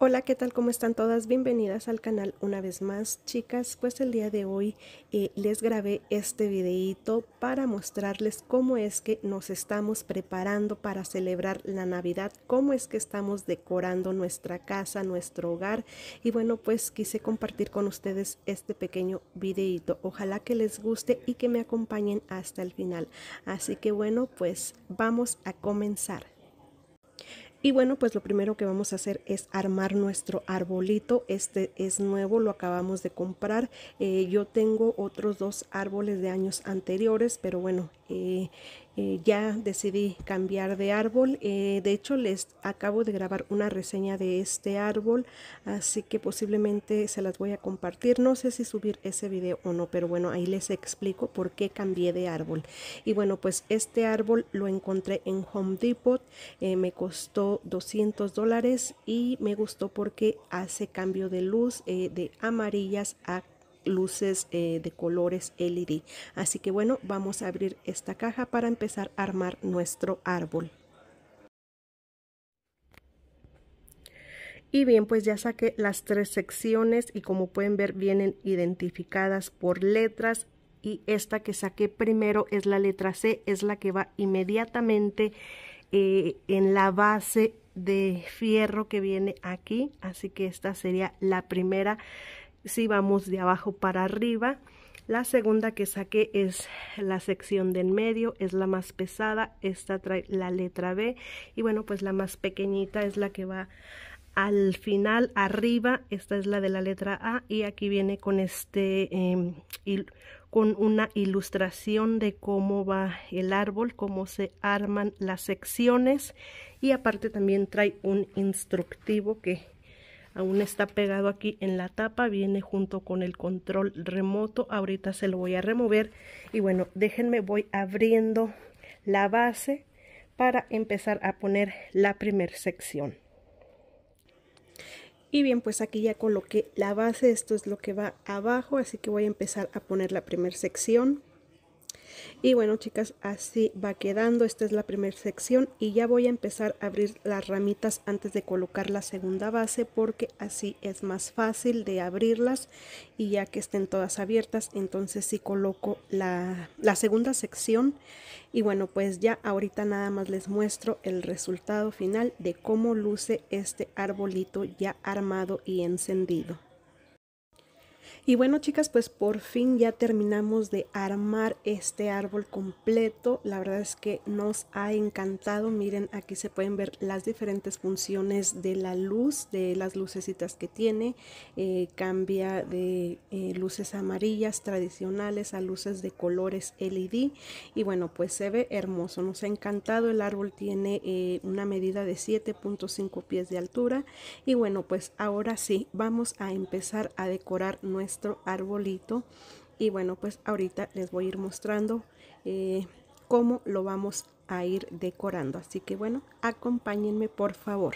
Hola, ¿qué tal? ¿Cómo están todas? Bienvenidas al canal una vez más. Chicas, pues el día de hoy eh, les grabé este videito para mostrarles cómo es que nos estamos preparando para celebrar la Navidad, cómo es que estamos decorando nuestra casa, nuestro hogar. Y bueno, pues quise compartir con ustedes este pequeño videito. Ojalá que les guste y que me acompañen hasta el final. Así que bueno, pues vamos a comenzar. Y bueno, pues lo primero que vamos a hacer es armar nuestro arbolito. Este es nuevo, lo acabamos de comprar. Eh, yo tengo otros dos árboles de años anteriores, pero bueno, eh, eh, ya decidí cambiar de árbol. Eh, de hecho, les acabo de grabar una reseña de este árbol, así que posiblemente se las voy a compartir. No sé si subir ese video o no, pero bueno, ahí les explico por qué cambié de árbol. Y bueno, pues este árbol lo encontré en Home Depot, me costó 200 dólares y me gustó porque hace cambio de luz de amarillas a luces eh, de colores LED. Así que bueno, vamos a abrir esta caja para empezar a armar nuestro árbol. Y bien, pues ya saqué las tres secciones y como pueden ver vienen identificadas por letras y esta que saqué primero es la letra C, es la que va inmediatamente eh, en la base de fierro que viene aquí, así que esta sería la primera si vamos de abajo para arriba, la segunda que saqué es la sección de en medio, es la más pesada, esta trae la letra B y bueno, pues la más pequeñita es la que va al final arriba, esta es la de la letra A y aquí viene con este em, con una ilustración de cómo va el árbol, cómo se arman las secciones y aparte también trae un instructivo que aún está pegado aquí en la tapa, viene junto con el control remoto, ahorita se lo voy a remover y bueno, déjenme voy abriendo la base para empezar a poner la primer sección. Y bien, pues aquí ya coloqué la base, esto es lo que va abajo, así que voy a empezar a poner la primer sección. Y bueno chicas, así va quedando. Esta es la primera sección y ya voy a empezar a abrir las ramitas antes de colocar la segunda base porque así es más fácil de abrirlas y ya que estén todas abiertas, entonces sí coloco la, la segunda sección. Y bueno, pues ya ahorita nada más les muestro el resultado final de cómo luce este arbolito ya armado y encendido. Y bueno chicas, pues por fin ya terminamos de armar este árbol completo. La verdad es que nos ha encantado. Miren, aquí se pueden ver las diferentes funciones de la luz, de las lucecitas que tiene. Eh, cambia de eh, luces amarillas tradicionales a luces de colores LED. Y bueno, pues se ve hermoso. Nos ha encantado. El árbol tiene eh, una medida de 7.5 pies de altura. Y bueno, pues ahora sí, vamos a empezar a decorar nuestra nuestro arbolito y bueno pues ahorita les voy a ir mostrando eh, cómo lo vamos a ir decorando así que bueno acompáñenme por favor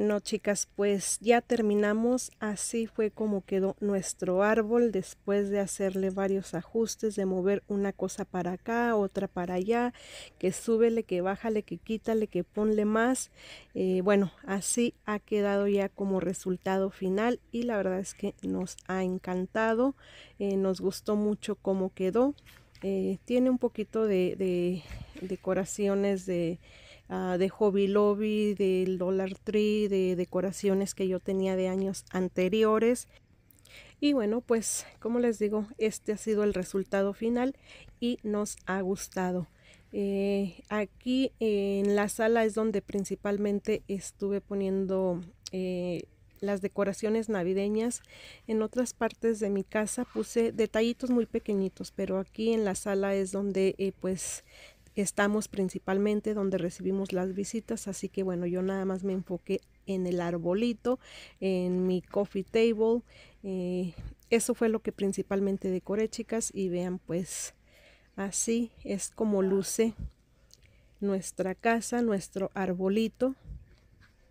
Bueno, chicas, pues ya terminamos. Así fue como quedó nuestro árbol después de hacerle varios ajustes, de mover una cosa para acá, otra para allá, que súbele, que bájale, que quítale, que ponle más. Eh, bueno, así ha quedado ya como resultado final y la verdad es que nos ha encantado. Eh, nos gustó mucho cómo quedó. Eh, tiene un poquito de decoraciones de Ah, de Hobby Lobby, del Dollar Tree, de decoraciones que yo tenía de años anteriores. Y bueno, pues como les digo, este ha sido el resultado final y nos ha gustado. Eh, aquí en la sala es donde principalmente estuve poniendo eh, las decoraciones navideñas. En otras partes de mi casa puse detallitos muy pequeñitos, pero aquí en la sala es donde eh, pues estamos principalmente donde recibimos las visitas, así que bueno, yo nada más me enfoqué en el arbolito, en mi coffee table. Eh, eso fue lo que principalmente decoré, chicas, y vean pues así es como luce nuestra casa, nuestro arbolito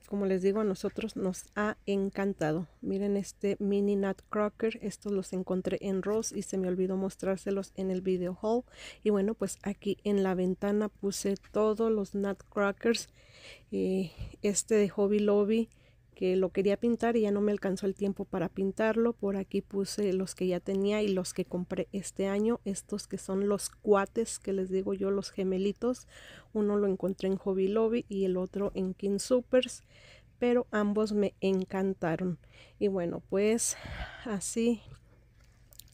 como les digo, a nosotros nos ha encantado. Miren este mini Nutcracker. Estos los encontré en Rose y se me olvidó mostrárselos en el video haul. Y bueno, pues aquí en la ventana puse todos los Nutcrackers. Eh, este de Hobby Lobby que lo quería pintar y ya no me alcanzó el tiempo para pintarlo. Por aquí puse los que ya tenía y los que compré este año. Estos que son los cuates que les digo yo, los gemelitos. Uno lo encontré en Hobby Lobby y el otro en King Supers. Pero ambos me encantaron. Y bueno, pues así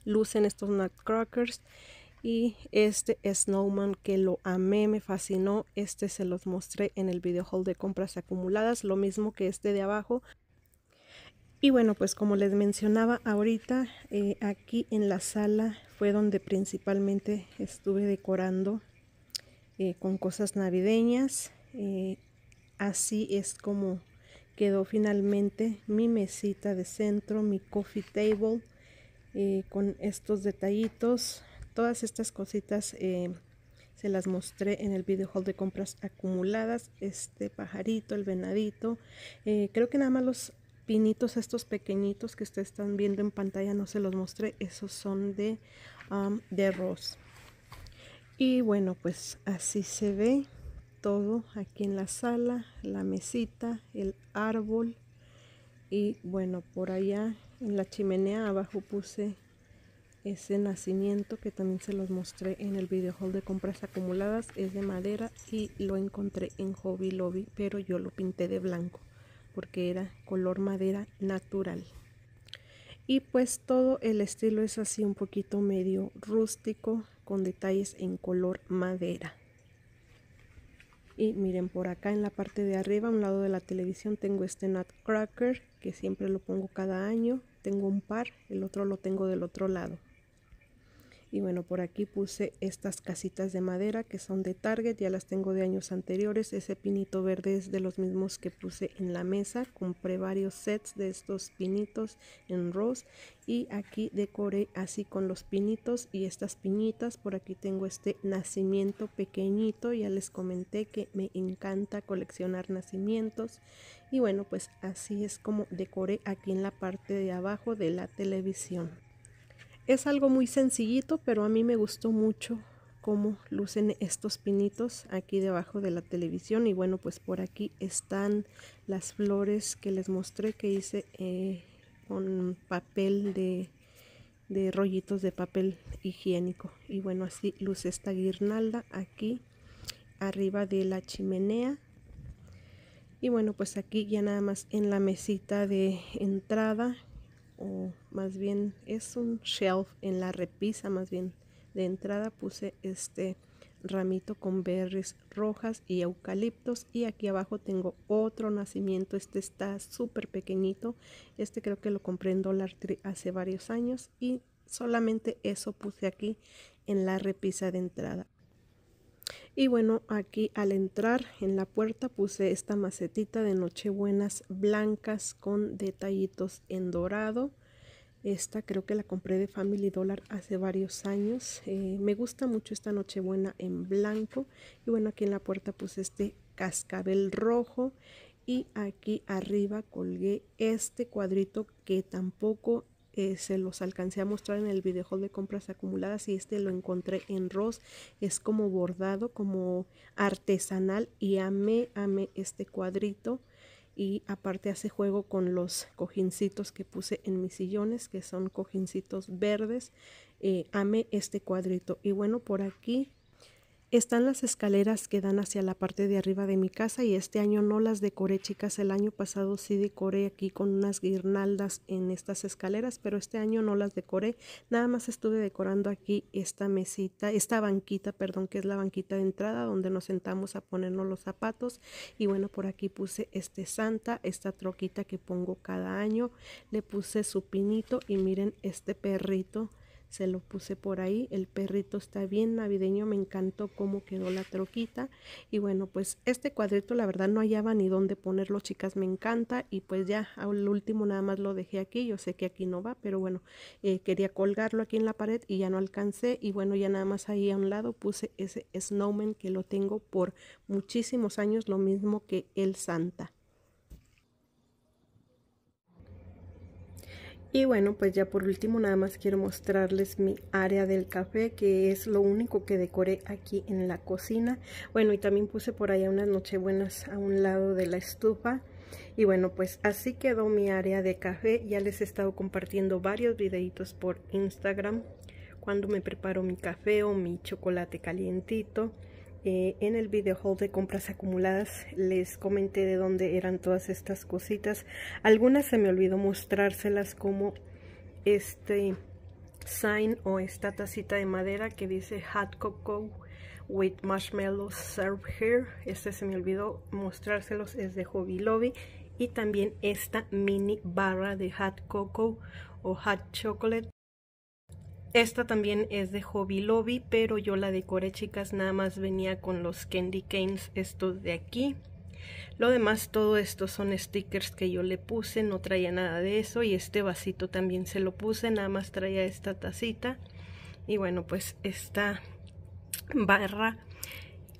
lucen estos nutcrackers y este snowman que lo amé, me fascinó, este se los mostré en el video haul de compras acumuladas, lo mismo que este de abajo. Y bueno, pues como les mencionaba ahorita, eh, aquí en la sala fue donde principalmente estuve decorando eh, con cosas navideñas. Eh, así es como quedó finalmente mi mesita de centro, mi coffee table, con estos detallitos Todas estas cositas eh, se las mostré en el video hall de compras acumuladas. Este pajarito, el venadito. Eh, creo que nada más los pinitos estos pequeñitos que ustedes están viendo en pantalla no se los mostré. Esos son de, um, de arroz. Y bueno, pues así se ve todo aquí en la sala, la mesita, el árbol. Y bueno, por allá en la chimenea abajo puse ese nacimiento que también se los mostré en el video de compras acumuladas es de madera y lo encontré en Hobby Lobby pero yo lo pinté de blanco porque era color madera natural y pues todo el estilo es así un poquito medio rústico con detalles en color madera y miren por acá en la parte de arriba a un lado de la televisión tengo este nutcracker que siempre lo pongo cada año tengo un par el otro lo tengo del otro lado y bueno por aquí puse estas casitas de madera que son de Target ya las tengo de años anteriores ese pinito verde es de los mismos que puse en la mesa compré varios sets de estos pinitos en rose y aquí decoré así con los pinitos y estas piñitas por aquí tengo este nacimiento pequeñito ya les comenté que me encanta coleccionar nacimientos y bueno pues así es como decoré aquí en la parte de abajo de la televisión es algo muy sencillito, pero a mí me gustó mucho cómo lucen estos pinitos aquí debajo de la televisión. Y bueno, pues por aquí están las flores que les mostré que hice eh, con papel de, de rollitos de papel higiénico. Y bueno, así luce esta guirnalda aquí arriba de la chimenea. Y bueno, pues aquí ya nada más en la mesita de entrada o más bien es un shelf en la repisa más bien de entrada puse este ramito con berries rojas y eucaliptos y aquí abajo tengo otro nacimiento este está súper pequeñito este creo que lo compré en Dollar Tree hace varios años y solamente eso puse aquí en la repisa de entrada y bueno, aquí al entrar en la puerta puse esta macetita de nochebuenas blancas con detallitos en dorado. Esta creo que la compré de Family Dollar hace varios años. Eh, me gusta mucho esta nochebuena en blanco. Y bueno, aquí en la puerta puse este cascabel rojo. Y aquí arriba colgué este cuadrito que tampoco eh, se los alcancé a mostrar en el videojuego de compras acumuladas y este lo encontré en Ross. Es como bordado, como artesanal y amé, amé este cuadrito. Y aparte hace juego con los cojincitos que puse en mis sillones, que son cojincitos verdes. Eh, amé este cuadrito. Y bueno, por aquí están las escaleras que dan hacia la parte de arriba de mi casa y este año no las decoré, chicas. El año pasado sí decoré aquí con unas guirnaldas en estas escaleras, pero este año no las decoré. Nada más estuve decorando aquí esta mesita, esta banquita, perdón, que es la banquita de entrada donde nos sentamos a ponernos los zapatos. Y bueno, por aquí puse este santa, esta troquita que pongo cada año. Le puse su pinito y miren este perrito se lo puse por ahí. El perrito está bien navideño, me encantó cómo quedó la troquita. Y bueno, pues este cuadrito la verdad no hallaba ni dónde ponerlo, chicas, me encanta. Y pues ya al último nada más lo dejé aquí, yo sé que aquí no va, pero bueno, eh, quería colgarlo aquí en la pared y ya no alcancé. Y bueno, ya nada más ahí a un lado puse ese snowman que lo tengo por muchísimos años, lo mismo que el Santa. Y bueno, pues ya por último nada más quiero mostrarles mi área del café, que es lo único que decoré aquí en la cocina. Bueno, y también puse por allá unas nochebuenas a un lado de la estufa. Y bueno, pues así quedó mi área de café. Ya les he estado compartiendo varios videitos por Instagram cuando me preparo mi café o mi chocolate calientito. Eh, en el video de compras acumuladas les comenté de dónde eran todas estas cositas. Algunas se me olvidó mostrárselas como este sign o esta tacita de madera que dice Hot Cocoa with Marshmallows Serve Here. Este se me olvidó mostrárselos, es de Hobby Lobby. Y también esta mini barra de Hot Cocoa o Hot Chocolate esta también es de Hobby Lobby, pero yo la decoré, chicas, nada más venía con los candy canes estos de aquí. Lo demás, todo esto son stickers que yo le puse, no traía nada de eso. Y este vasito también se lo puse, nada más traía esta tacita. Y bueno, pues esta barra,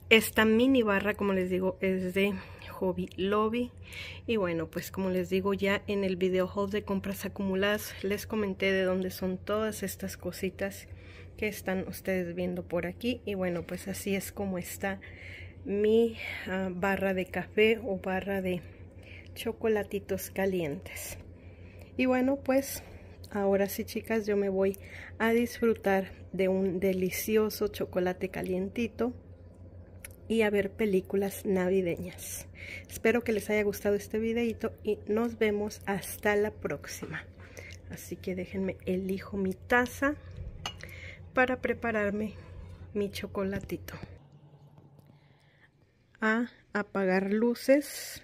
esta mini barra, como les digo, es de Hobby Lobby. Y bueno, pues como les digo ya en el video haul de compras acumuladas, les comenté de dónde son todas estas cositas que están ustedes viendo por aquí. Y bueno, pues así es como está mi ah, barra de café o barra de chocolatitos calientes. Y bueno, pues ahora sí chicas, yo me voy a disfrutar de un delicioso chocolate calientito y a ver películas navideñas. Espero que les haya gustado este videito y nos vemos hasta la próxima. Así que déjenme elijo mi taza para prepararme mi chocolatito. A apagar luces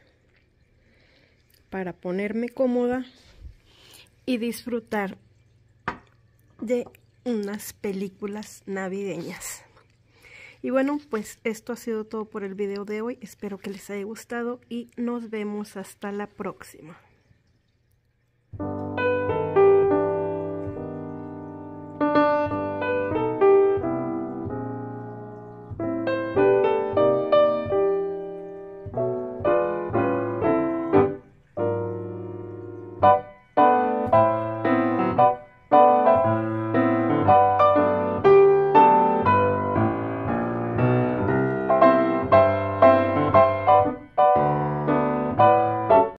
para ponerme cómoda y disfrutar de unas películas navideñas. Y bueno, pues esto ha sido todo por el video de hoy. Espero que les haya gustado y nos vemos hasta la próxima.